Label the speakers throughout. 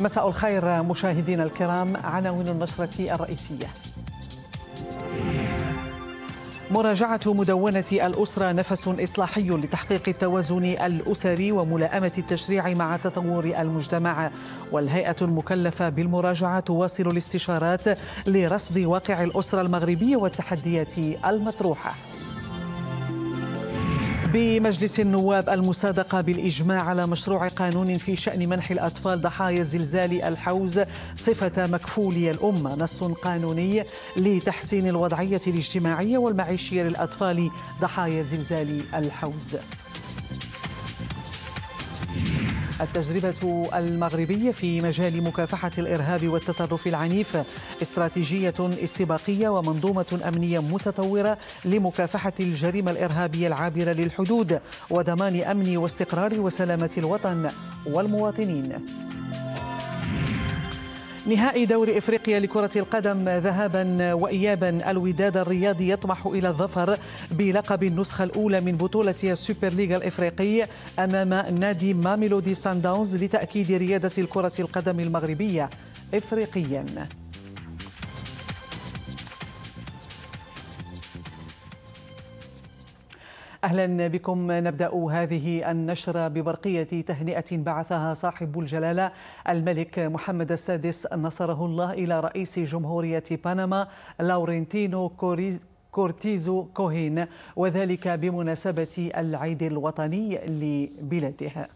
Speaker 1: مساء الخير مشاهدينا الكرام عناوين النشرة الرئيسية مراجعة مدونة الأسرة نفس إصلاحي لتحقيق التوازن الأسري وملائمة التشريع مع تطور المجتمع والهيئة المكلفة بالمراجعة تواصل الاستشارات لرصد واقع الأسرة المغربية والتحديات المطروحة بمجلس النواب المصادقة بالإجماع على مشروع قانون في شأن منح الأطفال ضحايا زلزال الحوز صفة مكفولي الأمة نص قانوني لتحسين الوضعية الاجتماعية والمعيشية للأطفال ضحايا زلزال الحوز التجربة المغربية في مجال مكافحة الإرهاب والتطرف العنيف استراتيجية استباقية ومنظومة أمنية متطورة لمكافحة الجريمة الإرهابية العابرة للحدود وضمان أمن واستقرار وسلامة الوطن والمواطنين نهائي دوري افريقيا لكرة القدم ذهابا وايابا الوداد الرياضي يطمح الى الظفر بلقب النسخة الاولى من بطولة السوبر ليغا الافريقي امام نادي ماميلودي سانداونز لتأكيد ريادة الكرة القدم المغربية افريقيا أهلا بكم نبدأ هذه النشرة ببرقية تهنئة بعثها صاحب الجلالة الملك محمد السادس نصره الله إلى رئيس جمهورية بنما لورنتينو كوريز كورتيزو كوهين وذلك بمناسبة العيد الوطني لبلادها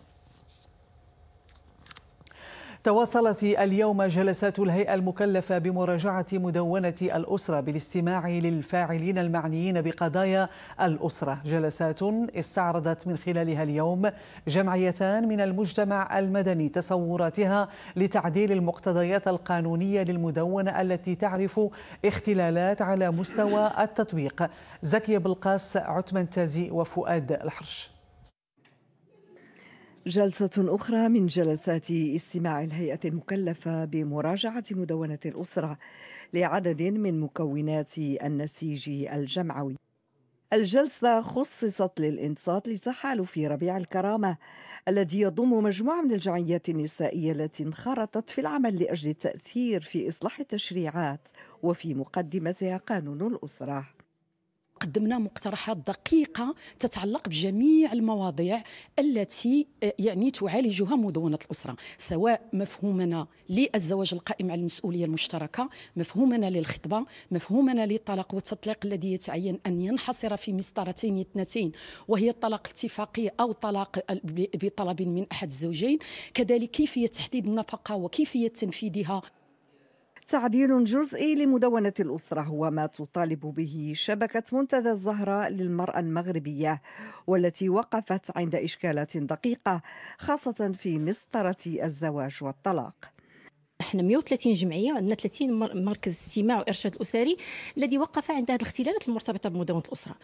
Speaker 1: تواصلت اليوم جلسات الهيئة المكلفة بمراجعة مدونة الأسرة بالاستماع للفاعلين المعنيين بقضايا الأسرة جلسات استعرضت من خلالها اليوم جمعيتان من المجتمع المدني تصوراتها لتعديل المقتضيات القانونية للمدونة التي تعرف اختلالات على مستوى التطبيق زكي بلقاس
Speaker 2: عثمان تازي وفؤاد الحرش جلسة أخرى من جلسات استماع الهيئة المكلفة بمراجعة مدونة الأسرة لعدد من مكونات النسيج الجمعوي. الجلسة خصصت للإنصات لتحالف ربيع الكرامة الذي يضم مجموعة من الجمعيات النسائية التي انخرطت في العمل لأجل التأثير في إصلاح التشريعات وفي مقدمتها قانون الأسرة. قدمنا مقترحات دقيقة تتعلق بجميع المواضيع التي آه، يعني تعالجها
Speaker 3: مدونة الأسرة سواء مفهومنا للزواج القائم على المسؤولية المشتركة مفهومنا للخطبة مفهومنا للطلاق والتطليق الذي يتعين أن ينحصر في مسطرتين اثنتين وهي الطلاق الاتفاقي أو طلاق بطلب من أحد الزوجين كذلك كيفية تحديد النفقة وكيفية تنفيذها
Speaker 2: تعديل جزئي لمدونة الأسرة هو ما تطالب به شبكة منتدى الزهرة للمرأة المغربية والتي وقفت عند إشكالات دقيقة خاصة
Speaker 4: في مسطرة الزواج والطلاق احنا 130 جمعيه وعندنا 30 مركز استماع وارشاد الاسري الذي وقف عند هذه الاختلالات المرتبطه بمدونه الاسره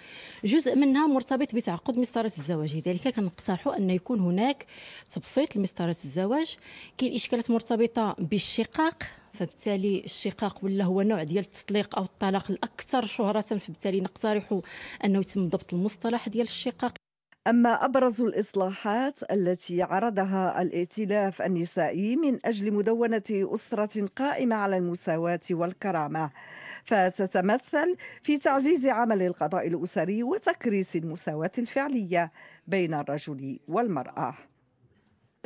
Speaker 4: جزء منها مرتبط بتعقد مسطره الزواج لذلك كنقترحوا ان يكون هناك تبسيط لمسطره الزواج كاين اشكالات مرتبطه بالشقاق فبالتالي الشقاق ولا هو نوع ديال التطليق او الطلاق الاكثر شهره فبالتالي نقترح انه يتم ضبط المصطلح ديال الشقاق
Speaker 2: أما أبرز الإصلاحات التي عرضها الائتلاف النسائي من أجل مدونة أسرة قائمة على المساواة والكرامة فتتمثل في تعزيز عمل القضاء الأسري وتكريس المساواة الفعلية بين الرجل والمرأة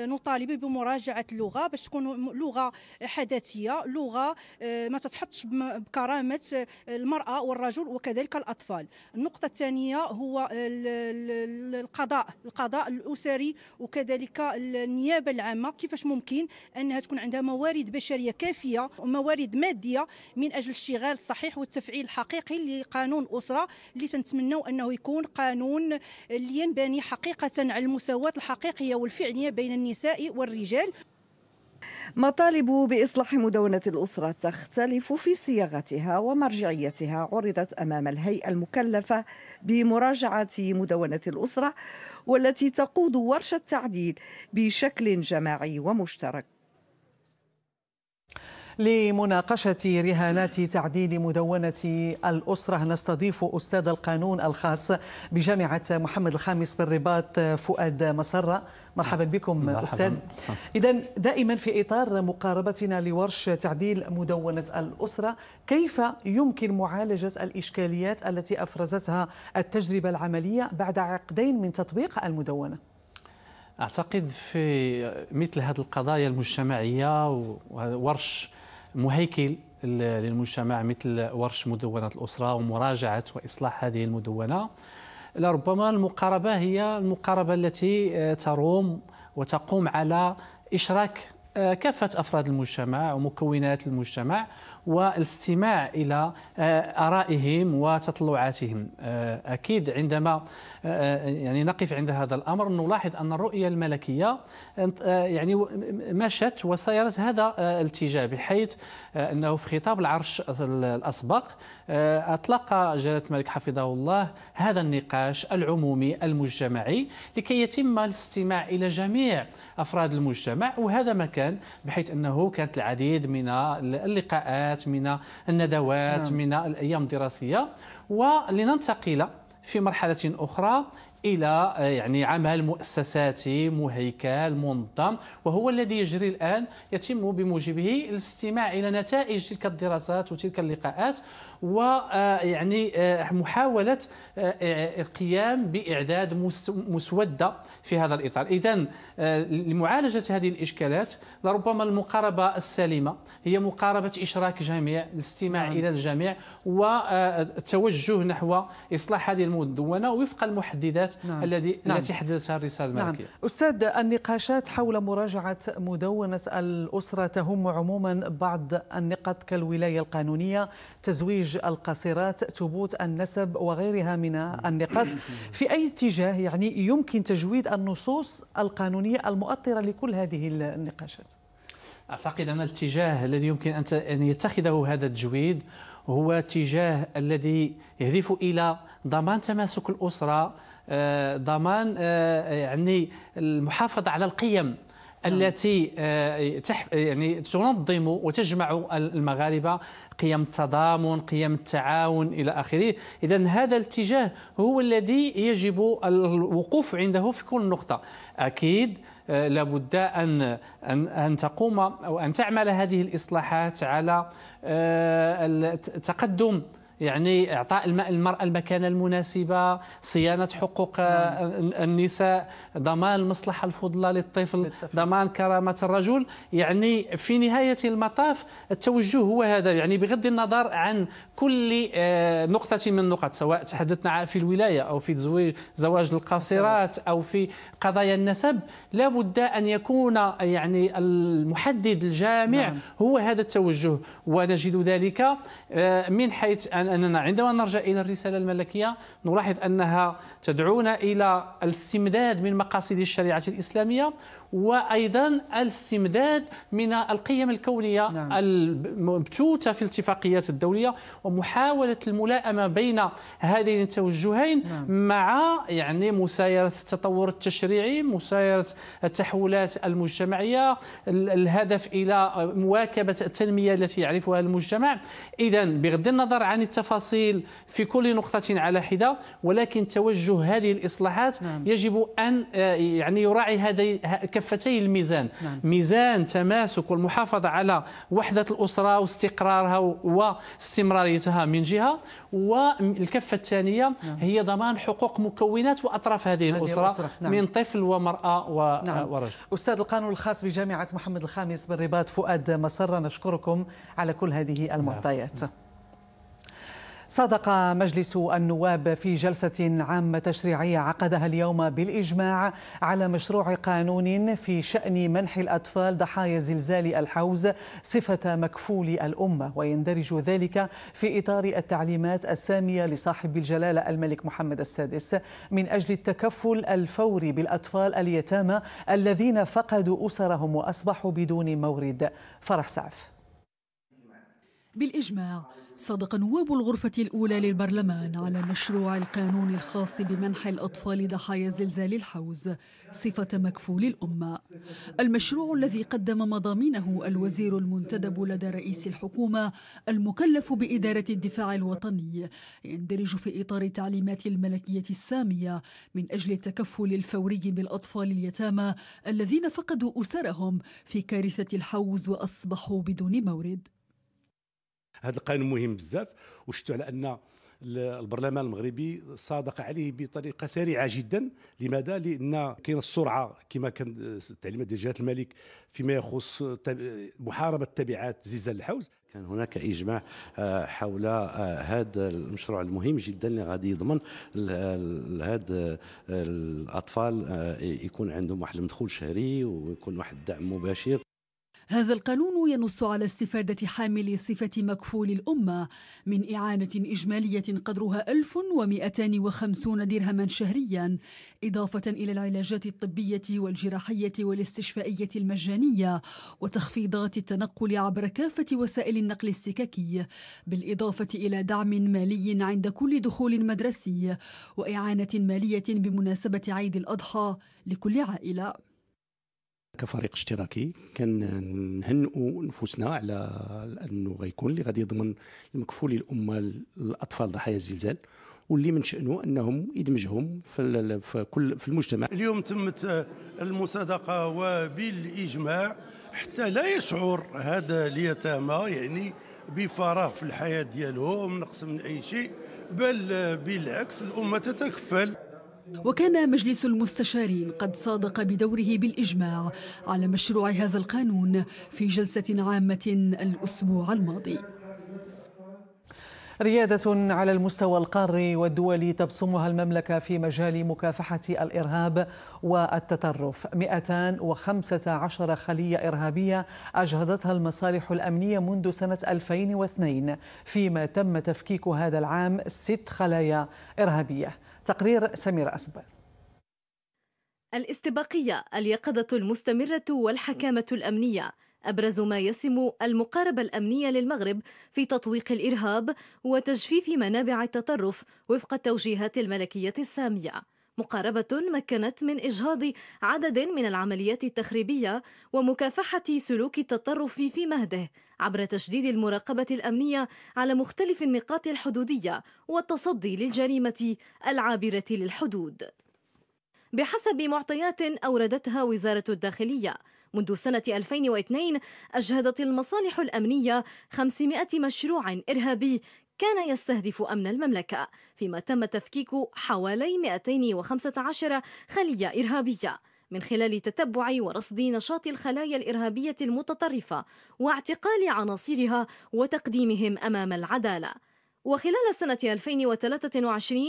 Speaker 2: نطالب بمراجعه اللغه باش تكون لغه حداثيه لغه آه، ما تتحطش بكرامه آه، المراه والرجل وكذلك الاطفال النقطه الثانيه هو القضاء القضاء الاسري وكذلك النيابه العامه كيفاش ممكن انها تكون عندها موارد بشريه كافيه وموارد ماديه من اجل الاشتغال الصحيح والتفعيل الحقيقي لقانون الاسره اللي تنتمنوا انه يكون قانون اللي ينبني حقيقه على المساواه الحقيقيه والفعليه بين النساء والرجال مطالب بإصلاح مدونة الأسرة تختلف في صياغتها ومرجعيتها عرضت أمام الهيئة المكلفة بمراجعة مدونة الأسرة والتي تقود ورشة تعديل بشكل جماعي ومشترك لمناقشة
Speaker 1: رهانات تعديل مدونة الأسرة نستضيف أستاذ القانون الخاص بجامعة محمد الخامس بالرباط فؤاد مسرة مرحبا نعم. بكم مرحبا. أستاذ إذا دائما في إطار مقاربتنا لورش تعديل مدونة الأسرة كيف يمكن معالجة الإشكاليات التي أفرزتها التجربة العملية بعد عقدين من تطبيق المدونة؟
Speaker 5: اعتقد في مثل هذه القضايا المجتمعيه وورش مهيكل للمجتمع مثل ورش مدونة الأسرة ومراجعة وإصلاح هذه المدونة لربما المقاربة هي المقاربة التي آه، تروم وتقوم على إشراك آه، كافة أفراد المجتمع ومكونات المجتمع والاستماع إلى آه، آرائهم وتطلعاتهم آه، أكيد عندما آه، يعني نقف عند هذا الأمر نلاحظ أن الرؤية الملكية يعني مشت وسيرت هذا الاتجاه بحيث أنه في خطاب العرش الأسبق أطلق جلالة الملك حفظه الله هذا النقاش العمومي المجتمعي لكي يتم الاستماع إلى جميع أفراد المجتمع وهذا ما كان بحيث أنه كانت العديد من اللقاءات الامتحانات من الندوات نعم. من الايام الدراسيه ولننتقل في مرحله اخرى الى يعني عمل مؤسساتي مهيكل منظم وهو الذي يجري الان يتم بموجبه الاستماع الى نتائج تلك الدراسات وتلك اللقاءات ويعني آه، آه، محاولة القيام آه، بإعداد مسودة في هذا الإطار إذا لمعالجة هذه الإشكالات لربما المقاربة السليمة هي مقاربة إشراك جميع الاستماع نعم. إلى الجميع والتوجه نحو إصلاح هذه المدونة وفق المحددات نعم. الذي نعم. التي حددتها الرسالة نعم. الملكية نعم.
Speaker 1: أستاذ النقاشات حول مراجعة مدونة الأسرة تهم عموما بعض النقاط كالولاية القانونية تزويج نتائج القاصرات ثبوت النسب وغيرها من النقاط في أي اتجاه يعني يمكن تجويد النصوص القانونية المؤطرة لكل هذه النقاشات
Speaker 5: أعتقد أن الاتجاه الذي يمكن أن يتخذه هذا التجويد هو اتجاه الذي يهدف إلى ضمان تماسك الأسرة آه، ضمان آه، يعني المحافظة على القيم نعم. التي آه، تحف يعني تنظم وتجمع المغاربه قيم التضامن قيم التعاون الى اخره اذا هذا الاتجاه هو الذي يجب الوقوف عنده في كل نقطه اكيد آه، لابد ان ان ان تقوم او ان تعمل هذه الاصلاحات على آه، التقدم يعني إعطاء المرأة المكانة المناسبة صيانة حقوق آه، نعم. النساء ضمان المصلحة الفضلى للطفل ضمان كرامة الرجل يعني في نهاية المطاف التوجه هو هذا يعني بغض النظر عن كل آه، نقطة من النقط سواء تحدثنا في الولاية أو في زواج القاصرات أو في قضايا النسب لابد أن يكون يعني المحدد الجامع نعم. هو هذا التوجه ونجد ذلك آه، من حيث أن إذا أننا عندما نرجع إلى الرسالة الملكية نلاحظ أنها تدعونا إلى الاستمداد من مقاصد الشريعة الإسلامية وايضا الاستمداد من القيم الكونيه نعم. المبثوثه في الاتفاقيات الدوليه ومحاوله الملائمه بين هذين التوجهين نعم. مع يعني مسايره التطور التشريعي مسايره التحولات المجتمعيه الهدف الى مواكبه التنميه التي يعرفها المجتمع اذا بغض النظر عن التفاصيل في كل نقطه على حده ولكن توجه هذه الاصلاحات نعم. يجب ان آه، يعني يراعي هذه كفتي الميزان نعم. ميزان تماسك والمحافظه على وحده الاسره واستقرارها واستمراريتها من جهه والكفه الثانيه نعم. هي ضمان حقوق مكونات واطراف هذه, هذه الاسره, الأسرة. نعم. من طفل ومراه و... نعم. ورجل استاذ القانون
Speaker 1: الخاص بجامعه محمد الخامس بالرباط فؤاد مسره نشكركم على كل هذه المعطيات نعم. صادق مجلس النواب في جلسة عامة تشريعية عقدها اليوم بالإجماع على مشروع قانون في شأن منح الأطفال ضحايا زلزال الحوز صفة مكفول الأمة ويندرج ذلك في إطار التعليمات السامية لصاحب الجلالة الملك محمد السادس من أجل التكفل الفوري بالأطفال اليتامى الذين فقدوا أسرهم وأصبحوا بدون مورد فرح سعف
Speaker 3: بالإجماع صدق نواب الغرفة الأولى للبرلمان على مشروع القانون الخاص بمنح الأطفال ضحايا زلزال الحوز صفة مكفول الأمة المشروع الذي قدم مضامينه الوزير المنتدب لدى رئيس الحكومة المكلف بإدارة الدفاع الوطني يندرج في إطار تعليمات الملكية السامية من أجل التكفل الفوري بالأطفال اليتامى الذين فقدوا أسرهم في كارثة الحوز وأصبحوا بدون مورد
Speaker 6: هذا القانون مهم بزاف وشفتوا على ان البرلمان المغربي صادق عليه بطريقه سريعه جدا لماذا لان كاين السرعه كما كان التعليمات آه، ديال جهه الملك فيما يخص محاربه تبعات زلزال الحوز
Speaker 5: كان هناك اجماع آه، حول آه، هذا المشروع المهم جدا اللي غادي يضمن لهاد الاطفال يكون عندهم واحد المدخول شهري ويكون واحد الدعم مباشر
Speaker 3: هذا القانون ينص على استفادة حامل صفة مكفول الأمة من إعانة إجمالية قدرها 1250 درهما شهريا إضافة إلى العلاجات الطبية والجراحية والاستشفائية المجانية وتخفيضات التنقل عبر كافة وسائل النقل السككي بالإضافة إلى دعم مالي عند كل دخول مدرسي وإعانة مالية بمناسبة عيد الأضحى لكل عائلة
Speaker 7: كفريق اشتراكي كنهنئوا نفوسنا على انه غيكون اللي غادي يضمن المكفول الامه الاطفال ضحايا الزلزال واللي من شانه انهم يدمجهم في, في كل في المجتمع
Speaker 6: اليوم تمت المصادقه وبالاجماع حتى لا يشعر هذا اليتامى يعني بفراغ في الحياه ديالهم نقص من اي شيء بل بالعكس الامه تتكفل
Speaker 3: وكان مجلس المستشارين قد صادق بدوره بالإجماع على مشروع هذا القانون في جلسة عامة الأسبوع الماضي
Speaker 1: ريادة على المستوى القاري والدولي تبصمها المملكة في مجال مكافحة الإرهاب والتطرف 215 خلية إرهابية أجهضتها المصالح الأمنية منذ سنة 2002 فيما تم تفكيك هذا العام ست خلايا إرهابية تقرير سميرة أسبل
Speaker 4: الاستباقية اليقظة المستمرة والحكامة الأمنية أبرز ما يسم المقاربة الأمنية للمغرب في تطويق الإرهاب وتجفيف منابع التطرف وفق التوجيهات الملكية السامية مقاربة مكنت من إجهاض عدد من العمليات التخريبية ومكافحة سلوك التطرف في مهده عبر تشديد المراقبة الأمنية على مختلف النقاط الحدودية والتصدي للجريمة العابرة للحدود. بحسب معطيات أوردتها وزارة الداخلية منذ سنة 2002 أجهدت المصالح الأمنية 500 مشروع إرهابي كان يستهدف أمن المملكة فيما تم تفكيك حوالي 215 خلية إرهابية من خلال تتبع ورصد نشاط الخلايا الإرهابية المتطرفة واعتقال عناصرها وتقديمهم أمام العدالة وخلال سنة 2023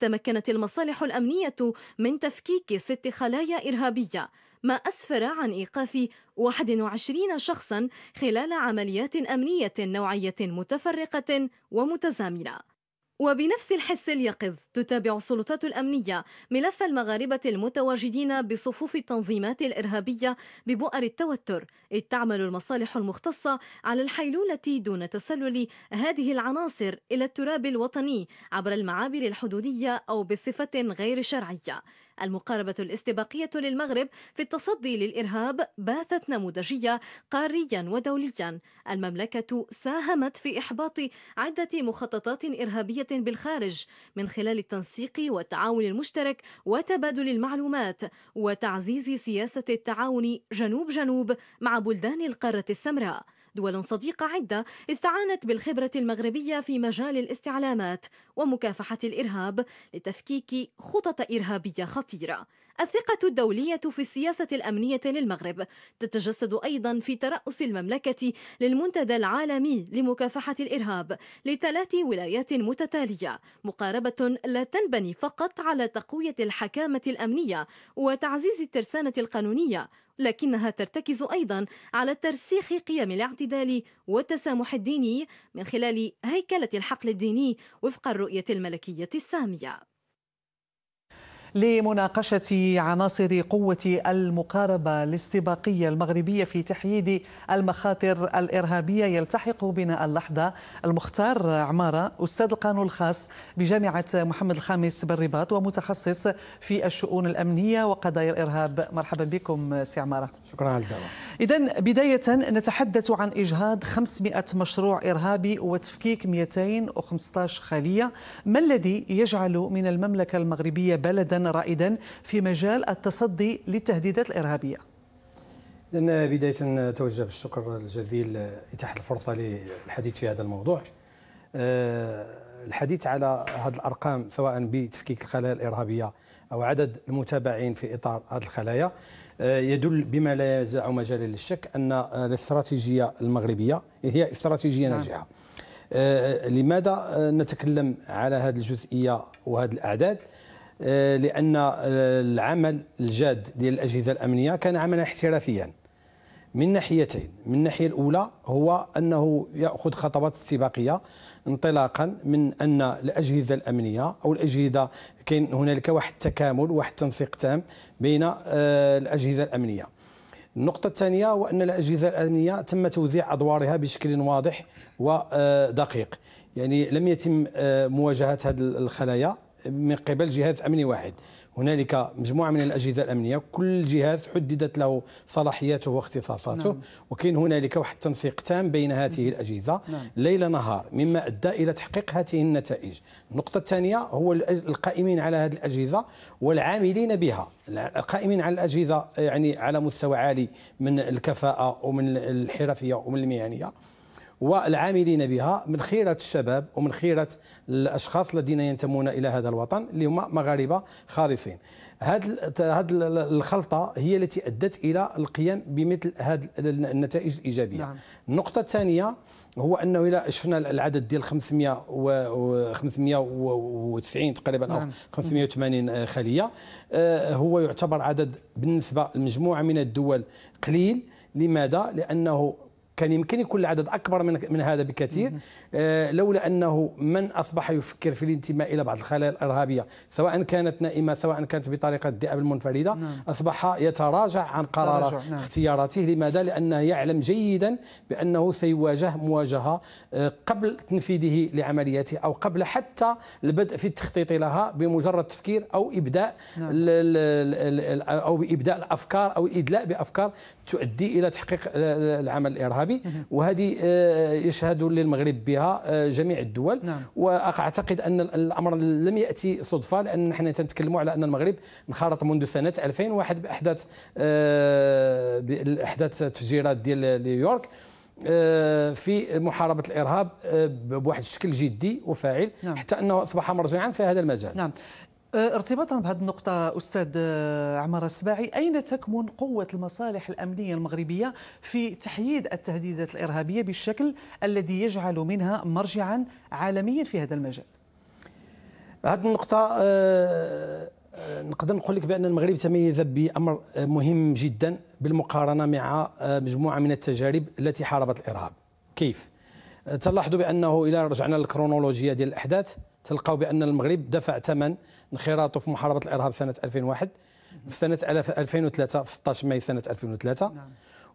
Speaker 4: تمكنت المصالح الأمنية من تفكيك ست خلايا إرهابية ما أسفر عن إيقاف 21 شخصا خلال عمليات أمنية نوعية متفرقة ومتزامنة وبنفس الحس اليقظ تتابع السلطات الأمنية ملف المغاربة المتواجدين بصفوف التنظيمات الإرهابية ببؤر التوتر إذ تعمل المصالح المختصة على الحيلولة دون تسلل هذه العناصر إلى التراب الوطني عبر المعابر الحدودية أو بصفة غير شرعية المقاربة الاستباقية للمغرب في التصدي للإرهاب باثت نموذجية قاريا ودوليا المملكة ساهمت في إحباط عدة مخططات إرهابية بالخارج من خلال التنسيق والتعاون المشترك وتبادل المعلومات وتعزيز سياسة التعاون جنوب جنوب مع بلدان القارة السمراء دول صديقة عدة استعانت بالخبرة المغربية في مجال الاستعلامات ومكافحة الإرهاب لتفكيك خطط إرهابية خطيرة. الثقة الدولية في السياسة الأمنية للمغرب تتجسد أيضا في ترأس المملكة للمنتدى العالمي لمكافحة الإرهاب لثلاث ولايات متتالية، مقاربة لا تنبني فقط على تقوية الحكامة الأمنية وتعزيز الترسانة القانونية لكنها ترتكز أيضا على ترسيخ قيم الاعتدال والتسامح الديني من خلال هيكلة الحقل الديني وفق الرؤية الملكية السامية
Speaker 1: لمناقشة عناصر قوة المقاربة الاستباقية المغربية في تحييد المخاطر الإرهابية يلتحق بنا اللحظة المختار عمارة أستاذ القانون الخاص بجامعة محمد الخامس بالرباط ومتخصص في الشؤون الأمنية وقضايا الإرهاب مرحبا بكم سي عمارة شكرا على الدعوة إذا بداية نتحدث عن إجهاض 500 مشروع إرهابي وتفكيك 215 خلية ما الذي يجعل من المملكة المغربية بلدا رائدا في مجال التصدي للتهديدات الإرهابية
Speaker 8: لأن بداية توجه بالشكر الجزيل إتاحة الفرصة للحديث في هذا الموضوع آه، الحديث على هذه الأرقام سواء بتفكيك الخلايا الإرهابية أو عدد المتابعين في إطار هذه الخلايا آه، يدل بما لا يزع مجال للشك أن الاستراتيجية المغربية هي استراتيجية نعم. ناجحة آه، لماذا نتكلم على هذه الجزئية وهذه الأعداد؟ آه، لان آه، العمل الجاد ديال الاجهزه الامنيه كان عملا احترافيا من ناحيتين من الناحيه الاولى هو انه ياخذ خطوات استباقيه انطلاقا من ان الاجهزه الامنيه او الاجهزه كاين هنالك واحد التكامل واحد التنسيق تام بين آه، الاجهزه الامنيه النقطة الثانية هو أن الأجهزة الأمنية تم توزيع أدوارها بشكل واضح ودقيق يعني لم يتم مواجهة هذه الخلايا من قبل جهاز امني واحد هنالك مجموعه من الاجهزه الامنيه كل جهاز حددت له صلاحياته واختصاصاته نعم. وكاين هنالك واحد التنسيق تام بين هذه الاجهزه نعم. ليل نهار مما ادى الى تحقيق هذه النتائج النقطه الثانيه هو القائمين على هذه الاجهزه والعاملين بها القائمين على الاجهزه يعني على مستوى عالي من الكفاءه ومن الحرفيه ومن المهنيه والعاملين بها من خيرة الشباب ومن خيرة الأشخاص الذين ينتمون إلى هذا الوطن اللي هما مغاربة خالصين هذه الخلطة هي التي أدت إلى القيام بمثل هذه النتائج الإيجابية نعم. النقطة الثانية هو أنه إلى شفنا العدد ديال 500 و 590 تقريبا نعم. أو 580 خلية آه، هو يعتبر عدد بالنسبة لمجموعة من الدول قليل لماذا؟ لأنه كان يمكن يكون العدد اكبر من من هذا بكثير آه لولا انه من اصبح يفكر في الانتماء الى بعض الخلايا الارهابيه سواء كانت نائمه سواء كانت بطريقه الذئاب المنفرده نعم. اصبح يتراجع عن قرار نعم. اختياراته لماذا لانه يعلم جيدا بانه سيواجه مواجهه آه، قبل تنفيذه لعملياته او قبل حتى البدء في التخطيط لها بمجرد تفكير او ابداء نعم. او بابداء الافكار او ادلاء بافكار تؤدي الى تحقيق العمل الارهابي العربي وهذه آه، يشهد للمغرب بها آه، جميع الدول نعم. واعتقد ان الامر لم ياتي صدفه لان نحن تنتكلموا على ان المغرب انخرط منذ سنه 2001 باحداث آه، باحداث تفجيرات ديال نيويورك في محاربه الارهاب بواحد الشكل جدي وفاعل نعم. حتى انه اصبح مرجعا في هذا المجال
Speaker 1: نعم أه، ارتباطا بهذه النقطة أستاذ أه، عمر السباعي أين تكمن قوة المصالح الأمنية المغربية في تحييد التهديدات الإرهابية بالشكل الذي يجعل منها مرجعا عالميا في هذا المجال
Speaker 8: هذه النقطة أه، نقدر نقول لك بأن المغرب تميز بأمر مهم جدا بالمقارنة مع مجموعة من التجارب التي حاربت الإرهاب كيف؟ تلاحظوا بأنه إلى رجعنا للكرونولوجيا ديال الأحداث تلقاو بان المغرب دفع ثمن انخراطه في محاربه الارهاب سنه 2001 في سنه 2003 في 16 ماي سنه 2003 نعم.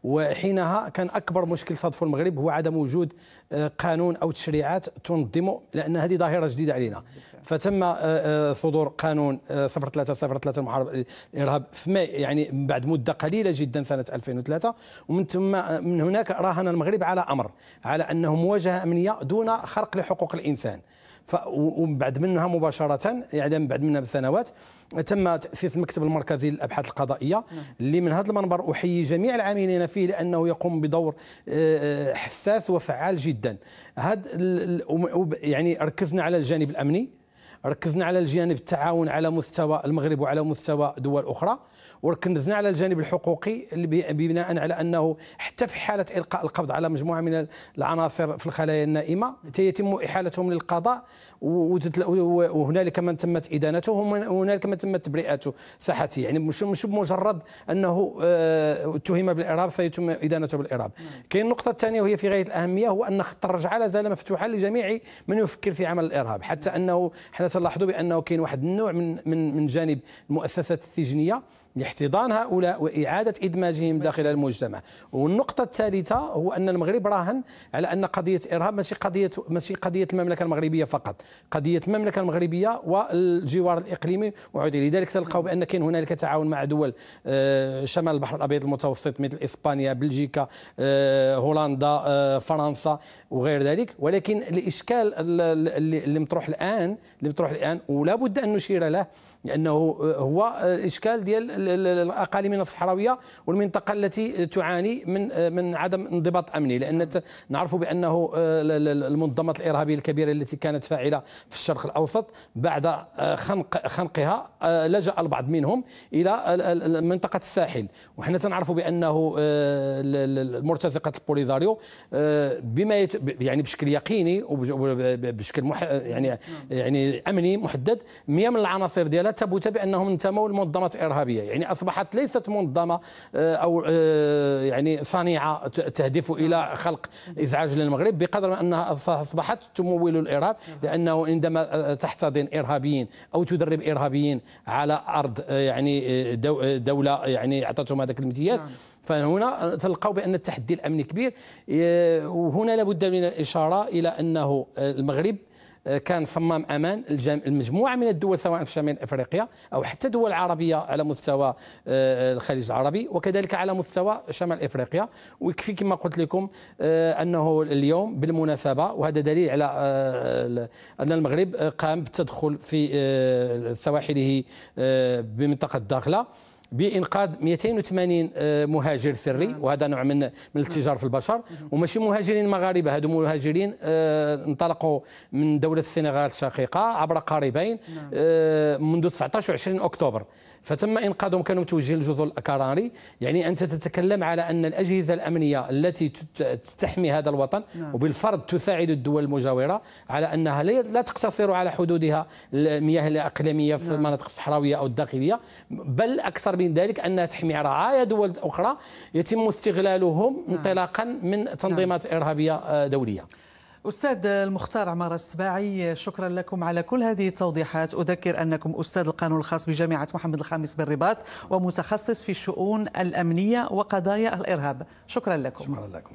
Speaker 8: وحينها كان اكبر مشكل صادفه المغرب هو عدم وجود آه، قانون او تشريعات تنظم لان هذه ظاهره جديده علينا فتم آه، آه، صدور قانون 0303 المحاربه الارهاب في ماي يعني بعد مده قليله جدا سنه 2003 ومن ثم من هناك راهن المغرب على امر على انه مواجهه امنيه دون خرق لحقوق الانسان ومن بعد منها مباشره يعني من بعد منها بسنوات تم تاسيس المكتب المركزي للابحاث القضائيه نعم. اللي من هذا المنبر احيي جميع العاملين فيه لانه يقوم بدور آه، آه، حساس وفعال جدا هذا يعني ركزنا على الجانب الامني ركزنا على الجانب التعاون على مستوى المغرب وعلى مستوى دول اخرى وركنزنا على الجانب الحقوقي بناء على انه حتى في حاله القاء القبض على مجموعه من العناصر في الخلايا النائمه يتم احالتهم للقضاء وهنالك من تمت ادانته وهنالك من تمت تبرئته صحتي يعني مش مش بمجرد انه آه، اتهم بالارهاب سيتم ادانته بالارهاب نعم. كاين النقطه الثانيه وهي في غايه الاهميه هو ان خط الرجعه لا زال مفتوحا لجميع من يفكر في عمل الارهاب حتى انه حنا تلاحظوا بانه كاين واحد النوع من من من جانب المؤسسات السجنيه لاحتضان هؤلاء وإعادة إدماجهم داخل المجتمع والنقطة الثالثة هو أن المغرب راهن على أن قضية الإرهاب ماشي قضية ماشي قضية المملكة المغربية فقط قضية المملكة المغربية والجوار الإقليمي وعودي لذلك تلقاو بأن كاين هنالك تعاون مع دول آه، شمال البحر الأبيض المتوسط مثل إسبانيا بلجيكا آه، هولندا آه، فرنسا وغير ذلك ولكن الإشكال اللي مطروح الآن اللي مطروح الآن ولا بد أن نشير له لانه هو اشكال ديال الاقاليم من الصحراويه والمنطقه التي تعاني من من عدم انضباط امني لان نعرف بانه آه، المنظمات الارهابيه الكبيره التي كانت فاعله في الشرق الاوسط بعد آه، خنق خنقها آه، لجا البعض منهم الى منطقه الساحل وحنا تنعرفوا بانه المرتزقه البوليزاريو بما يعني بشكل يقيني وبشكل يعني يعني امني محدد 100 من العناصر ديالها ثبت بانهم انتموا لمنظمات ارهابيه يعني اصبحت ليست منظمه آه، او آه، يعني صنيعه تهدف الى خلق ازعاج للمغرب بقدر ما انها اصبحت تمول الارهاب لانه عندما آه، تحتضن ارهابيين او تدرب ارهابيين على ارض يعني دوله يعني اعطتهم هذاك الامتياز نعم. فهنا تلقوا بان التحدي الامني كبير وهنا لابد من الاشاره الى انه المغرب آه، كان صمام امان المجموعه من الدول سواء في شمال افريقيا او حتى دول عربيه على مستوى آه، آه، الخليج العربي وكذلك على مستوى شمال افريقيا ويكفي كما قلت لكم انه اليوم بالمناسبه وهذا دليل على ان المغرب قام بالتدخل في سواحله بمنطقه الداخله بانقاذ 280 آه، مهاجر سري نعم. وهذا نوع من من نعم. التجار في البشر وماشي مهاجرين مغاربه هادو مهاجرين آه، انطلقوا من دوله السنغال الشقيقه عبر قريبين نعم. آه، منذ 19 و 20 اكتوبر فتم انقاذهم كانوا متوجهين لجذور الكراري يعني انت تتكلم على ان الاجهزه الامنيه التي تحمي هذا الوطن نعم. وبالفرض تساعد الدول المجاوره على انها لا تقتصر على حدودها المياه الاقليميه في نعم. المناطق الصحراويه او الداخليه بل اكثر من ذلك انها تحمي رعايا دول اخرى يتم استغلالهم نعم. انطلاقا من نعم. تنظيمات نعم. ارهابيه آه، دوليه أستاذ المختار
Speaker 1: عمار السباعي شكرا لكم على كل هذه التوضيحات أذكر أنكم أستاذ القانون الخاص بجامعة محمد الخامس بالرباط ومتخصص في الشؤون الأمنية وقضايا الإرهاب شكرا لكم شكرا لكم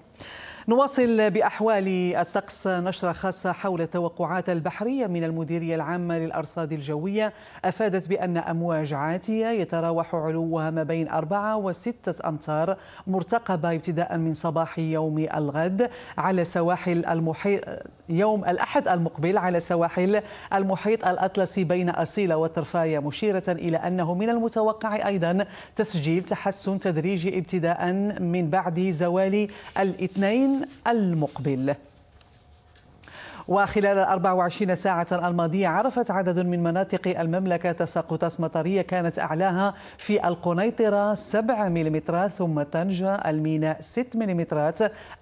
Speaker 1: نواصل بأحوال الطقس نشرة خاصة حول التوقعات البحرية من المديرية العامة للأرصاد الجوية أفادت بأن أمواج عاتية يتراوح علوها ما بين أربعة وستة أمتار مرتقبة ابتداء من صباح يوم الغد على سواحل المحيط يوم الأحد المقبل على سواحل المحيط الأطلسي بين أصيلة وطرفاية مشيرة إلى أنه من المتوقع أيضا تسجيل تحسن تدريجي ابتداء من بعد زوال الاثنين المقبل وخلال ال 24 ساعة الماضية عرفت عدد من مناطق المملكة تساقطات مطرية كانت أعلاها في القنيطرة 7 ملم ثم طنجة الميناء 6 ملم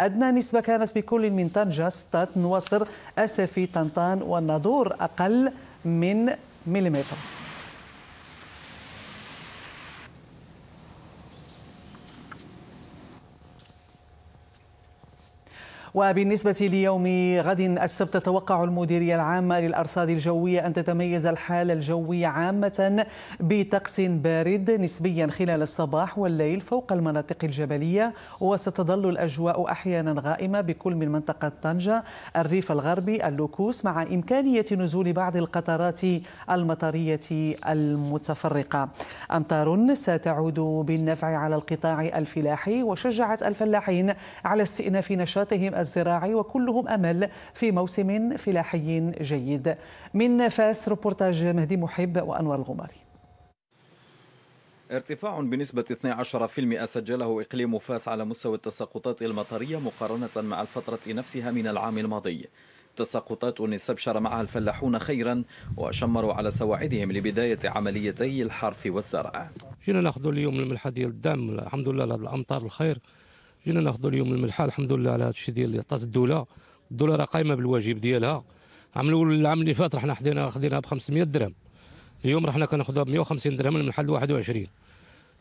Speaker 1: أدنى نسبة كانت بكل من طنجة سطات نواصر أسفي طنطان والناظور أقل من مليمتر وبالنسبة ليوم غد السبت تتوقع المديرية العامة للأرصاد الجوية أن تتميز الحالة الجوية عامة بطقس بارد نسبيا خلال الصباح والليل فوق المناطق الجبلية وستظل الأجواء أحيانا غائمة بكل من منطقة طنجة الريف الغربي اللوكوس مع إمكانية نزول بعض القطرات المطرية المتفرقة أمطار ستعود بالنفع على القطاع الفلاحي وشجعت الفلاحين على استئناف نشاطهم الزراعي وكلهم أمل في موسم فلاحي جيد من فاس روبورتاج مهدي محب وانور الغماري
Speaker 9: ارتفاع بنسبة 12% سجله إقليم فاس على مستوى التساقطات المطرية مقارنة مع الفترة نفسها من العام الماضي تساقطات استبشر معها الفلاحون خيرا وشمروا على سواعدهم لبداية عمليتي الحرف والزرع
Speaker 5: جينا ناخذ اليوم الملحة ديال الدم الحمد لله لهذا الأمطار الخير جينا ناخذوا اليوم الملحه الحمد لله على هذا الشيء ديال اللي عطات الدوله الدوله راه قايمه بالواجب ديالها عام الاول العام اللي فات رحنا حدينا خديناها ب 500 درهم اليوم رحنا كناخذها ب 150 درهم الملحه ل 21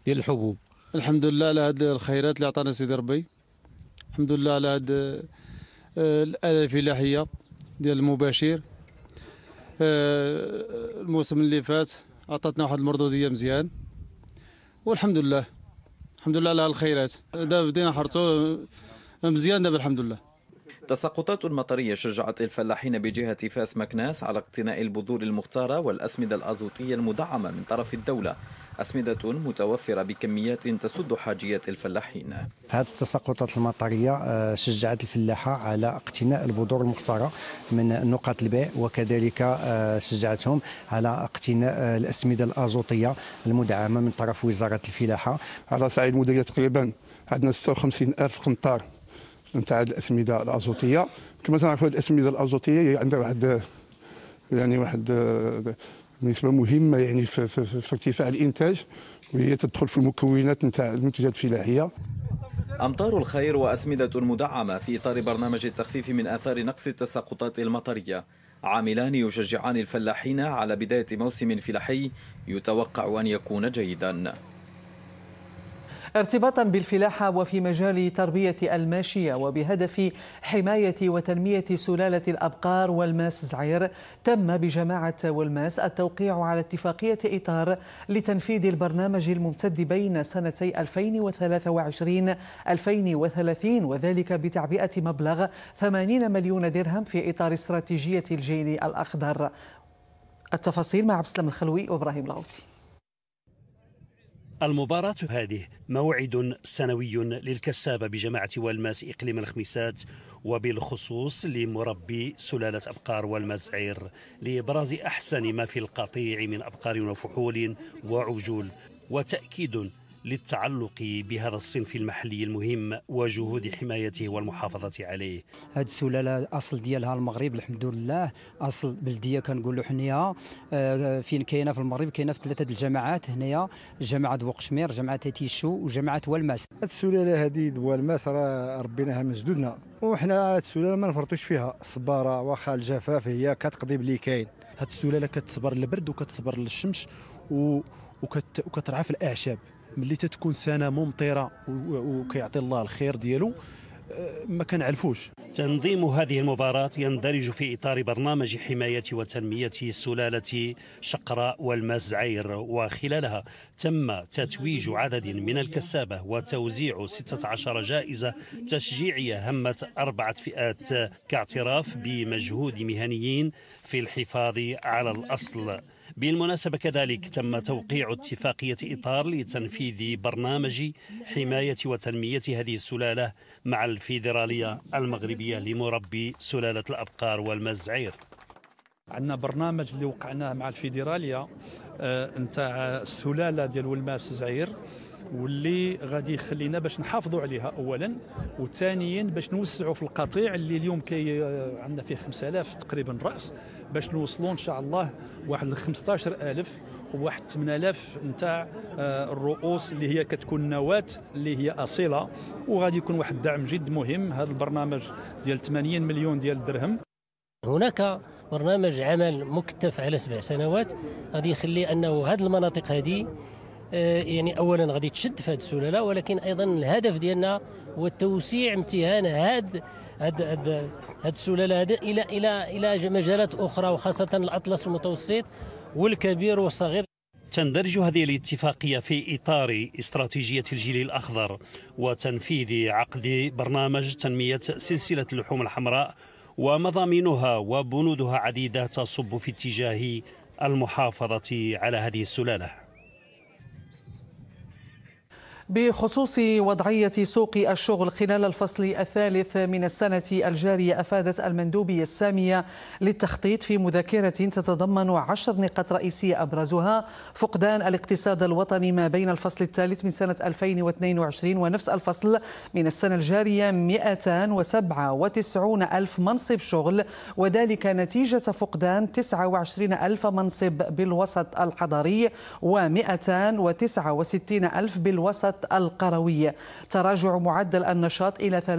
Speaker 5: ديال الحبوب الحمد لله على هاد الخيرات اللي عطانا سيدي ربي الحمد لله على هاد آه، الفلاحيه ديال المباشر آه، الموسم اللي فات عطاتنا واحد المردوديه مزيان والحمد لله الحمد لله على الخيرات دابا بدينا
Speaker 8: حرتو مزيان دابا الحمد لله
Speaker 9: تساقطات مطرية شجعت الفلاحين بجهة فاس مكناس على اقتناء البذور المختارة والأسمدة الأزوتية المدعمة من طرف الدولة أسمدة متوفرة بكميات تسد حاجيات الفلاحين
Speaker 10: هذه التساقطات المطرية آه، شجعت الفلاحة على اقتناء البذور المختارة من نقاط البيع وكذلك آه، شجعتهم على اقتناء آه، الأسمدة الأزوتية المدعمة من طرف وزارة الفلاحة على صعيد مديرية تقريبا عندنا 56
Speaker 8: ألف قنطار نتاع الاسمده الازوتيه كما تعرفوا الاسمده الازوتيه
Speaker 5: هي عندها واحد يعني واحد نسبه مهمه يعني في, في, في ارتفاع الانتاج وهي تدخل في المكونات نتاع المنتجات الفلاحيه
Speaker 9: أمطار الخير وأسمدة مدعمة في إطار برنامج التخفيف من آثار نقص التساقطات المطرية عاملان يشجعان الفلاحين على بداية موسم فلاحي يتوقع أن يكون جيداً
Speaker 1: ارتباطا بالفلاحة وفي مجال تربية الماشية وبهدف حماية وتنمية سلالة الأبقار والماس زعير تم بجماعة والماس التوقيع على اتفاقية إطار لتنفيذ البرنامج الممتد بين سنتي 2023 2030 وذلك بتعبئة مبلغ 80 مليون درهم في إطار استراتيجية الجيل الأخضر التفاصيل مع عبد السلام الخلوي وابراهيم لاوتي
Speaker 7: المباراة هذه موعد سنوي للكسابة بجماعة والماس إقليم الخميسات وبالخصوص لمربي سلالة أبقار والمزعير لإبراز أحسن ما في القطيع من أبقار وفحول وعجول وتأكيد للتعلق بهذا الصنف المحلي المهم وجهود حمايته والمحافظة عليه
Speaker 11: هذه السلالة أصل ديالها المغرب الحمد لله أصل بلدية كنقولوا حنايا آه، فين كاينة في المغرب كاينة في ثلاثة الجماعات هنايا جماعة بوقشمير جماعة تيتيشو وجماعة والماس هذه السلالة هذه
Speaker 5: والماس راه ربيناها من جدودنا وحنا هذه السلالة ما نفرطوش فيها الصبارة واخا الجفاف هي كتقضي بلي كاين هذه السلالة كتصبر للبرد وكتصبر للشمس و...
Speaker 7: وكت... وكترعى في الأعشاب ملي تتكون سنه ممطره وكيعطي الله الخير ديالو آه، ما كنعرفوش تنظيم هذه المباراة يندرج في إطار برنامج حماية وتنمية سلالة شقراء والمزعير وخلالها تم تتويج عدد من الكسابة وتوزيع 16 جائزة تشجيعية همت أربعة فئات كاعتراف بمجهود مهنيين في الحفاظ على الأصل بالمناسبة كذلك تم توقيع اتفاقية إطار لتنفيذ برنامج حماية وتنمية هذه السلالة مع الفيدرالية المغربية لمربي سلالة الأبقار والمزعير
Speaker 5: عندنا برنامج اللي وقعناه مع الفيدرالية آه، نتاع السلالة ديال ولماس زعير واللي غادي يخلينا باش نحافظوا عليها اولا وثانيا باش نوسعوا في القطيع اللي اليوم كي آه، عندنا فيه 5000 تقريبا راس باش نوصلوا ان شاء الله واحد 15000 وواحد 8000 نتاع آه، الرؤوس اللي هي كتكون نواه اللي هي اصيله وغادي يكون واحد الدعم جد مهم هذا البرنامج ديال 80 مليون ديال الدرهم هناك
Speaker 12: برنامج عمل مكتف على سبع سنوات غادي يخلي انه هذه المناطق هذه آه، يعني اولا غادي تشد في هذه السلاله ولكن ايضا الهدف ديالنا هو توسيع امتهان هذا هاد هاد هاد السلاله هذا الى الى الى مجالات اخرى وخاصه الاطلس المتوسط
Speaker 7: والكبير والصغير تندرج هذه الاتفاقية في إطار استراتيجية الجيل الأخضر وتنفيذ عقد برنامج تنمية سلسلة اللحوم الحمراء ومضامينها وبنودها عديدة تصب في اتجاه المحافظة على هذه السلالة
Speaker 1: بخصوص وضعية سوق الشغل خلال الفصل الثالث من السنة الجارية أفادت المندوبية السامية للتخطيط في مذكرة تتضمن عشر نقاط رئيسية أبرزها فقدان الاقتصاد الوطني ما بين الفصل الثالث من سنة 2022 ونفس الفصل من السنة الجارية 297 ألف منصب شغل وذلك نتيجة فقدان 29 ألف منصب بالوسط الحضري و269 ألف بالوسط محافظة القروية تراجع معدل النشاط إلى 43.2%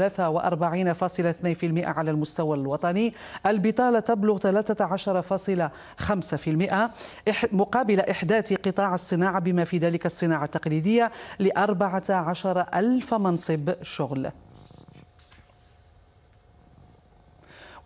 Speaker 1: على المستوى الوطني البطالة تبلغ 13.5% مقابل إحداث قطاع الصناعة بما في ذلك الصناعة التقليدية ل 14 ألف منصب شغل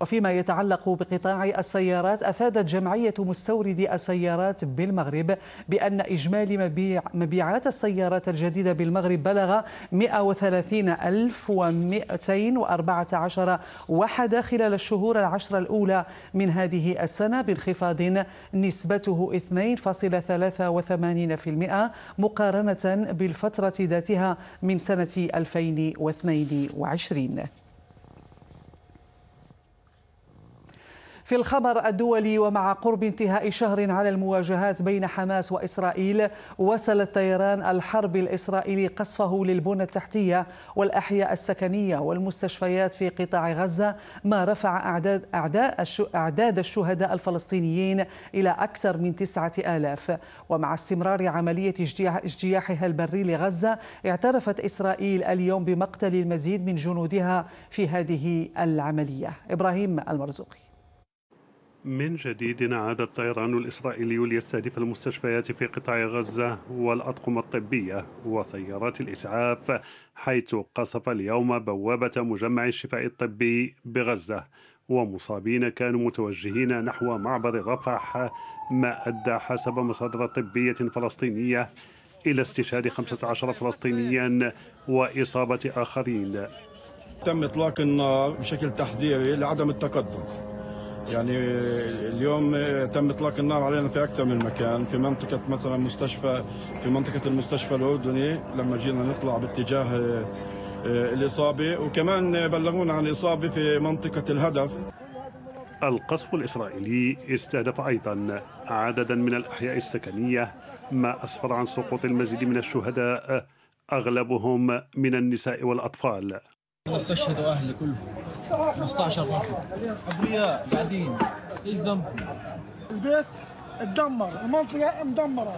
Speaker 1: وفيما يتعلق بقطاع السيارات أفادت جمعية مستوردي السيارات بالمغرب بأن إجمالي مبيع مبيعات السيارات الجديدة بالمغرب بلغ 130214 وحدة خلال الشهور العشر الأولى من هذه السنة بانخفاض نسبته 2.83% مقارنة بالفترة ذاتها من سنة 2022 في الخبر الدولي ومع قرب انتهاء شهر على المواجهات بين حماس وإسرائيل وصل الطيران الحرب الإسرائيلي قصفه للبنى التحتية والأحياء السكنية والمستشفيات في قطاع غزة ما رفع أعداد, أعداد, أعداد الشهداء الفلسطينيين إلى أكثر من تسعة آلاف ومع استمرار عملية اجتياحها البري لغزة اعترفت إسرائيل اليوم بمقتل المزيد من جنودها في هذه العملية إبراهيم المرزوقي
Speaker 6: من جديد عاد الطيران الإسرائيلي ليستهدف المستشفيات في قطاع غزة والأطقم الطبية وسيارات الإسعاف حيث قصف اليوم بوابة مجمع الشفاء الطبي بغزة ومصابين كانوا متوجهين نحو معبر رفح ما أدى حسب مصادر طبية فلسطينية إلى استشهاد 15 فلسطينيا وإصابة آخرين
Speaker 8: تم إطلاق النار بشكل تحذيري لعدم التقدم يعني اليوم آه، تم اطلاق النار علينا في اكثر من مكان في منطقه مثلا مستشفى في منطقه المستشفى الاردني لما جينا نطلع باتجاه آه، آه، الاصابه وكمان بلغونا عن اصابه في منطقه الهدف
Speaker 6: القصف الإسرائيلي استهدف أيضا عددا من الأحياء السكنية ما أسفر عن سقوط المزيد من الشهداء أغلبهم من النساء والأطفال
Speaker 8: استشهدوا اهلي كلهم 15 طفل ابرياء قاعدين ايش
Speaker 9: ذنبهم؟
Speaker 10: البيت اتدمر المنطقه مدمره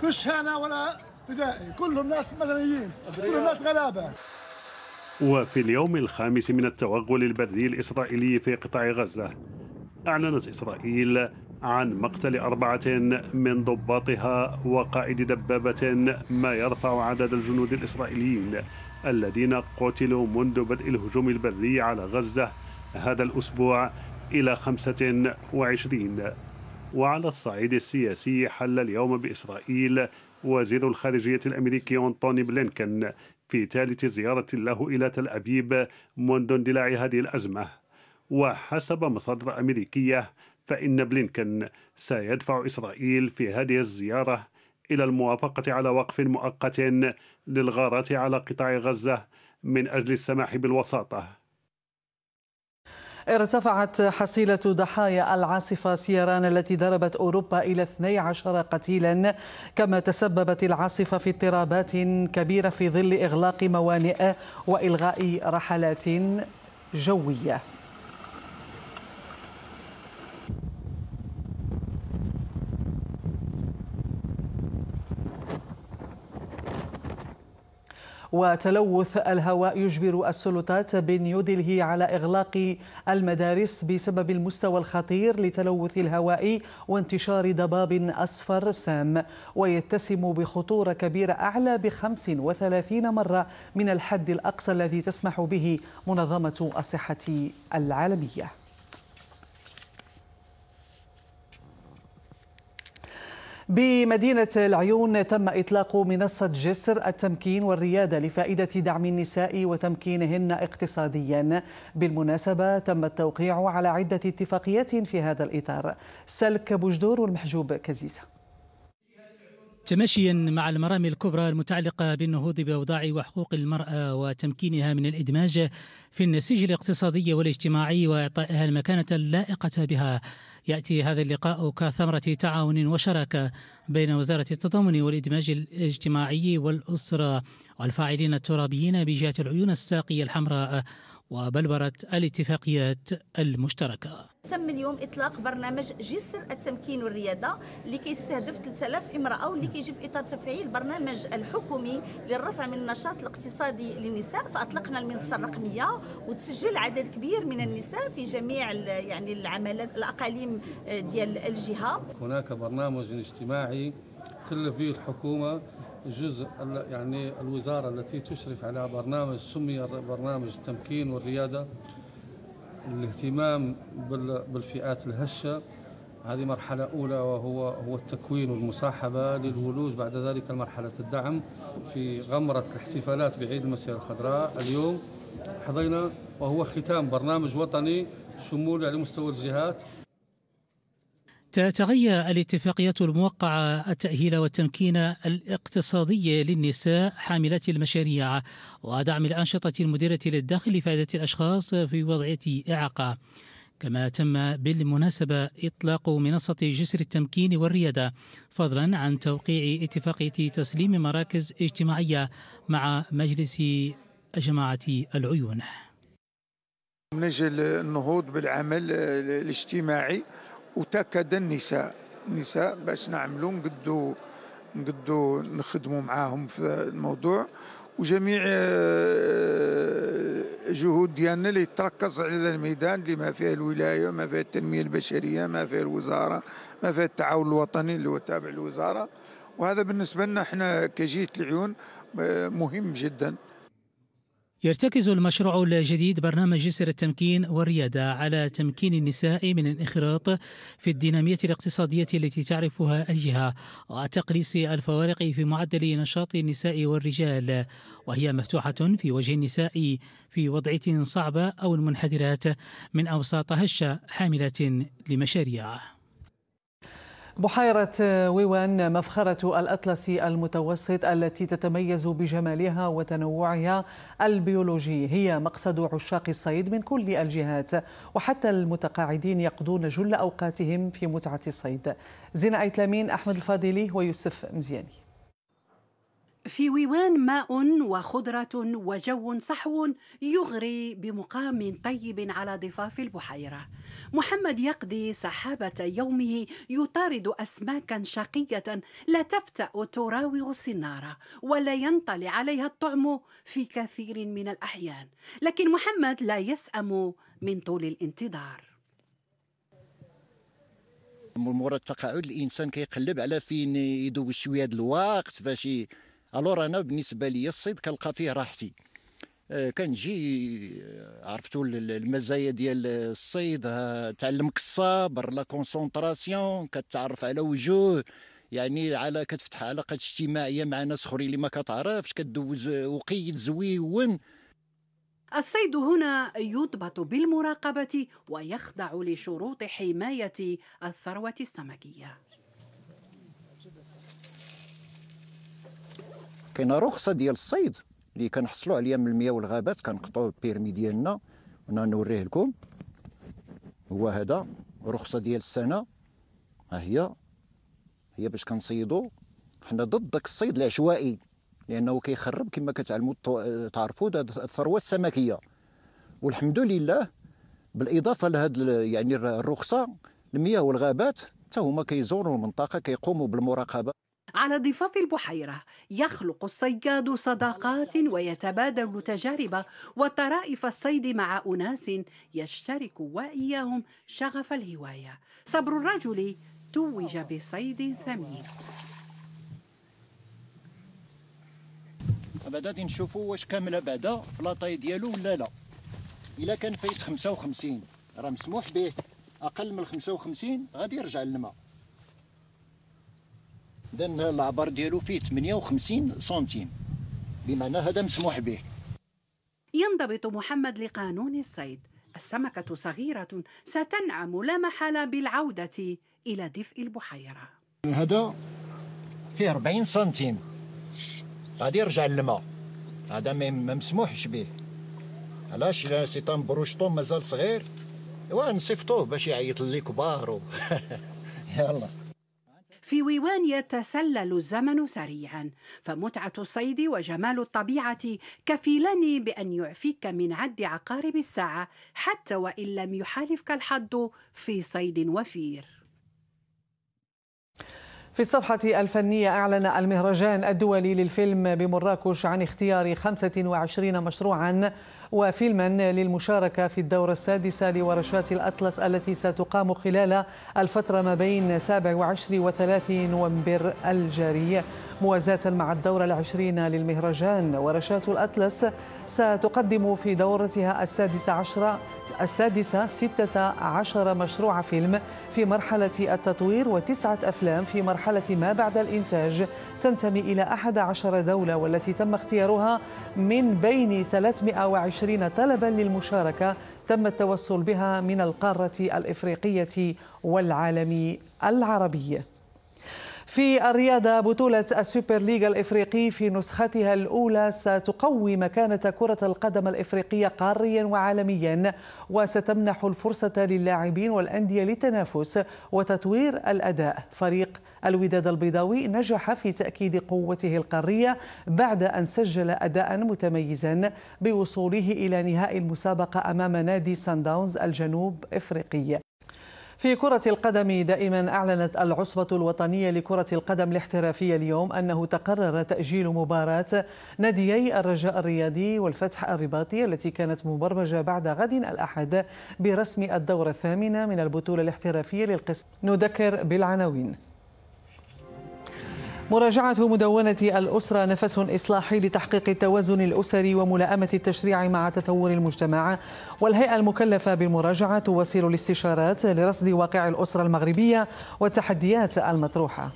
Speaker 10: فيش هنا ولا فدائي كلهم ناس مدنيين كلهم ناس غلابه
Speaker 6: وفي اليوم الخامس من التوغل البري الإسرائيلي في قطاع غزة أعلنت إسرائيل عن مقتل أربعة من ضباطها وقائد دبابة ما يرفع عدد الجنود الإسرائيليين الذين قتلوا منذ بدء الهجوم البري على غزة هذا الأسبوع إلى 25 وعلى الصعيد السياسي حل اليوم بإسرائيل وزير الخارجية الأمريكي أنطوني بلينكن في ثالث زيارة له إلى تل أبيب منذ اندلاع هذه الأزمة وحسب مصادر أمريكية فإن بلينكن سيدفع إسرائيل في هذه الزيارة إلى الموافقة على وقف مؤقت للغارات على قطاع غزة من أجل السماح بالوساطة
Speaker 1: ارتفعت حصيلة ضحايا العاصفة سيران التي ضربت أوروبا إلى 12 قتيلا كما تسببت العاصفة في اضطرابات كبيرة في ظل إغلاق موانئ وإلغاء رحلات جوية وتلوث الهواء يجبر السلطات دلهي على إغلاق المدارس بسبب المستوى الخطير لتلوث الهواء وانتشار ضباب أصفر سام ويتسم بخطورة كبيرة أعلى ب 35 مرة من الحد الأقصى الذي تسمح به منظمة الصحة العالمية بمدينة العيون تم إطلاق منصة جسر التمكين والريادة لفائدة دعم النساء وتمكينهن اقتصاديا بالمناسبة تم التوقيع على عدة اتفاقيات في هذا الإطار سلك بوجدور والمحجوب كزيزة
Speaker 12: تماشيا مع المرامي الكبرى المتعلقة بالنهوض بأوضاع وحقوق المرأة وتمكينها من الإدماج في النسيج الاقتصادي والاجتماعي وإعطائها المكانة اللائقة بها يأتي هذا اللقاء كثمرة تعاون وشراكة بين وزارة التضامن والإدماج الاجتماعي والأسرة والفاعلين الترابيين بجهة العيون الساقية الحمراء وبلبرة الاتفاقيات المشتركة
Speaker 4: تم اليوم اطلاق برنامج جسر التمكين والرياده اللي كيستهدف 3000 امراه واللي كيجي في اطار تفعيل برنامج الحكومي للرفع من النشاط الاقتصادي للنساء فاطلقنا المنصه الرقميه وتسجل عدد كبير من النساء في جميع يعني العملات الاقاليم ديال الجهه
Speaker 8: هناك برنامج اجتماعي كلف به
Speaker 5: الحكومه جزء يعني الوزاره التي تشرف على برنامج سمي
Speaker 8: برنامج التمكين والرياده الاهتمام بالفئات الهشه هذه مرحلة أولى وهو هو التكوين والمصاحبة للولوج بعد
Speaker 5: ذلك مرحلة الدعم في غمرة الاحتفالات بعيد المسيرة الخضراء اليوم حضينا وهو ختام برنامج وطني شمول على مستوى الجهات
Speaker 12: تتغير الاتفاقيات الموقعة التأهيل والتمكين الاقتصادي للنساء حاملات المشاريع ودعم الأنشطة المديرة للداخل لفائدة الأشخاص في وضعية إعاقة كما تم بالمناسبة إطلاق منصة جسر التمكين والريادة فضلا عن توقيع اتفاقية تسليم مراكز اجتماعية مع مجلس جماعة العيون من أجل النهوض بالعمل الاجتماعي وتاكد النساء النساء باش نعملوا نقدوا نقدوا نخدموا معاهم في الموضوع وجميع آه، جهود ديالنا اللي تركز على الميدان اللي ما فيه الولايه ما فيه التنميه البشريه ما فيه الوزاره ما فيه التعاون الوطني اللي هو تابع للوزاره وهذا بالنسبه لنا احنا كجهه العيون آه، مهم جدا يرتكز المشروع الجديد برنامج جسر التمكين والريادة على تمكين النساء من الانخراط في الدينامية الاقتصادية التي تعرفها الجهة وتقليص الفوارق في معدل نشاط النساء والرجال وهي مفتوحة في وجه النساء في وضعية صعبة أو المنحدرات من أوساط هشة حاملة لمشاريع
Speaker 1: بحيرة ويوان مفخرة الأطلسي المتوسط التي تتميز بجمالها وتنوعها البيولوجي هي مقصد عشاق الصيد من كل الجهات وحتى المتقاعدين يقضون جل أوقاتهم في متعة الصيد زينة أيتلامين أحمد الفاضلي ويوسف مزياني
Speaker 11: في ويوان ماء وخضرة وجو صحو يغري بمقام طيب على ضفاف البحيرة. محمد يقضي سحابة يومه يطارد أسماكا شقية لا تفتأ تراوغ الصنارة ولا ينطلي عليها الطعم في كثير من الأحيان، لكن محمد لا يسأم من طول الانتظار.
Speaker 10: مورا التقاعد الانسان كيقلب على فين يدوز شويه الوقت باش الور انا بالنسبه لي الصيد كنلقى فيه راحتي آه، كنجي آه، عرفتوا المزايا ديال الصيد تعلمك الصبر لا كونسونطراسيون كتعرف على وجوه يعني على كتفتح علاقات اجتماعيه مع ناس اخرين اللي ما كتعرفش كدوز آه، وقيد زويون
Speaker 11: الصيد هنا يضبط بالمراقبه ويخضع لشروط حمايه الثروه السمكيه
Speaker 10: كاينه رخصه ديال الصيد اللي كنحصلوا عليها من المياه والغابات كنقطعوا البيرمي ديالنا انا نوريه لكم هو هذا رخصه ديال السنه ها هي هي باش كنصيدوا حنا ضد داك الصيد العشوائي لانه كيخرب كما كتعلموا تعرفوا الثروه السمكيه والحمد لله بالاضافه لهذا يعني الرخصه المياه والغابات حتى هما كيزوروا المنطقه كيقوموا بالمراقبه
Speaker 11: على ضفاف البحيرة يخلق الصياد صداقات ويتبادل تجارب وطرائف الصيد مع أناس يشترك وإياهم شغف الهواية صبر الرجل توج بصيد ثمين
Speaker 10: بعدا نشوفوا واش كامله بعدا في لاطاي ديالو ولا لا الا كان فايت 55 راه مسموح به اقل من 55 غادي يرجع للماء دان العبر ديالو فيه 58 سنتيم بمعنى هذا مسموح به
Speaker 11: ينضبط محمد لقانون الصيد السمكة صغيرة ستنعم لا محالة بالعودة إلى دفء البحيرة
Speaker 10: هذا فيه 40 سنتيم غادي يرجع للماء هذا ما مسموحش به علاش لا سي طان بروشطون مازال صغير ايوا نصيفطوه باش يعيط للكبار كبار يلا
Speaker 11: في ويوان يتسلل الزمن سريعا فمتعة الصيد وجمال الطبيعة كفيلان بأن يعفيك من عد عقارب الساعة حتى وإن لم يحالفك الحظ في صيد وفير
Speaker 1: في الصفحة الفنية أعلن المهرجان الدولي للفيلم بمراكش عن اختيار 25 مشروعاً وفيلما للمشاركة في الدورة السادسة لورشات الأطلس التي ستقام خلال الفترة ما بين 27 و 30 نوفمبر الجاري موازاة مع الدورة العشرين للمهرجان ورشات الأطلس ستقدم في دورتها السادسة عشرة السادسة ستة عشر مشروع فيلم في مرحلة التطوير وتسعة أفلام في مرحلة ما بعد الإنتاج تنتمي إلى أحد عشر دولة والتي تم اختيارها من بين 320 طلبا للمشاركة تم التوصل بها من القارة الإفريقية والعالم العربي في الرياضة بطولة السوبر ليغا الإفريقي في نسختها الأولى ستقوي مكانة كرة القدم الإفريقية قاريا وعالميا وستمنح الفرصة للاعبين والأندية للتنافس وتطوير الأداء فريق الوداد البيضاوي نجح في تأكيد قوته القارية بعد أن سجل أداء متميزا بوصوله إلى نهائي المسابقة أمام نادي سانداونز الجنوب إفريقي في كرة القدم دائما أعلنت العصبة الوطنية لكرة القدم الاحترافية اليوم أنه تقرر تأجيل مباراة ناديي الرجاء الرياضي والفتح الرباطي التي كانت مبرمجة بعد غد الأحد برسم الدورة الثامنة من البطولة الاحترافية للقسم نذكر بالعناوين مراجعة مدونة الأسرة نفس إصلاحي لتحقيق التوازن الأسري وملائمة التشريع مع تطور المجتمع والهيئة المكلفة بالمراجعة توصل الاستشارات لرصد واقع الأسرة المغربية والتحديات المطروحة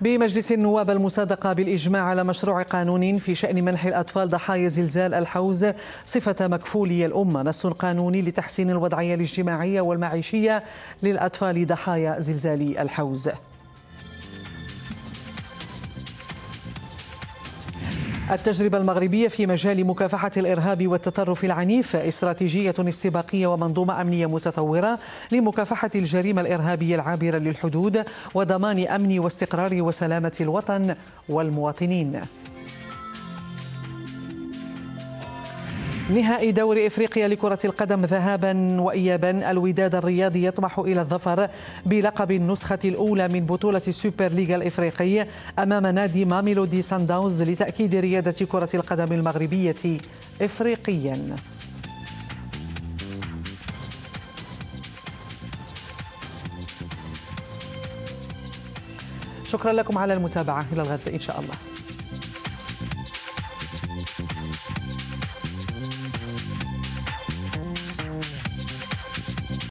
Speaker 1: بمجلس النواب المصادقة بالإجماع على مشروع قانون في شأن منح الأطفال ضحايا زلزال الحوز صفة مكفولي الأمة نص قانوني لتحسين الوضعية الاجتماعية والمعيشية للأطفال ضحايا زلزال الحوز التجربة المغربية في مجال مكافحة الإرهاب والتطرف العنيف استراتيجية استباقية ومنظومة أمنية متطورة لمكافحة الجريمة الإرهابية العابرة للحدود وضمان أمن واستقرار وسلامة الوطن والمواطنين نهائي دوري افريقيا لكرة القدم ذهابا وايابا الوداد الرياضي يطمح الى الظفر بلقب النسخة الاولى من بطولة السوبر ليغا الافريقي امام نادي ماميلودي سان داونز لتأكيد ريادة كرة القدم المغربية افريقيا. شكرا لكم على المتابعة إلى الغد إن شاء الله